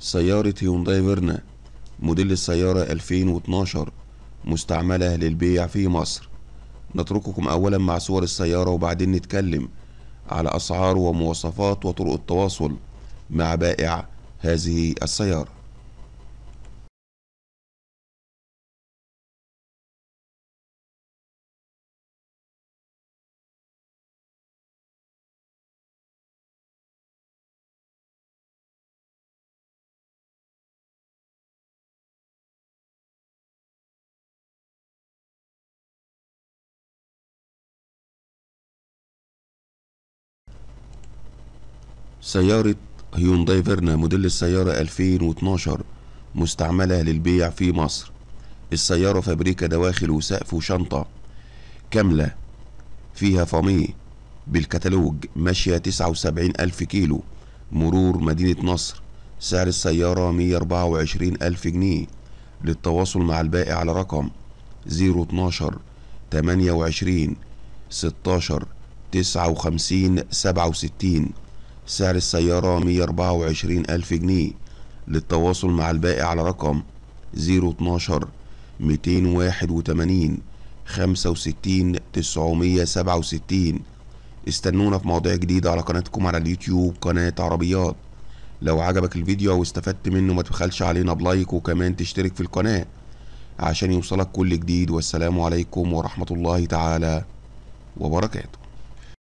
سيارة هيونداي فيرنا موديل السيارة 2012 مستعملة للبيع في مصر نترككم أولا مع صور السيارة وبعدين نتكلم على أسعار ومواصفات وطرق التواصل مع بائع هذه السيارة سيارة هيونداي فيرنا موديل السيارة 2012 مستعملة للبيع في مصر السيارة فابريكا دواخل وسقف وشنطة كاملة فيها فاميه بالكتالوج ماشية تسعة وسبعين ألف كيلو مرور مدينة نصر سعر السيارة مية أربعة وعشرين ألف جنيه للتواصل مع البائع على رقم زيرو اتناشر تمانية وعشرين ستاشر تسعة وخمسين سبعة وستين سعر السيارة 124 ألف جنيه للتواصل مع البائع على رقم 012 281 65 967 استنونا في مواضيع جديدة على قناتكم على اليوتيوب قناة عربيات لو عجبك الفيديو او استفدت منه ما تبخلش علينا بلايك وكمان تشترك في القناة عشان يوصلك كل جديد والسلام عليكم ورحمة الله تعالى وبركاته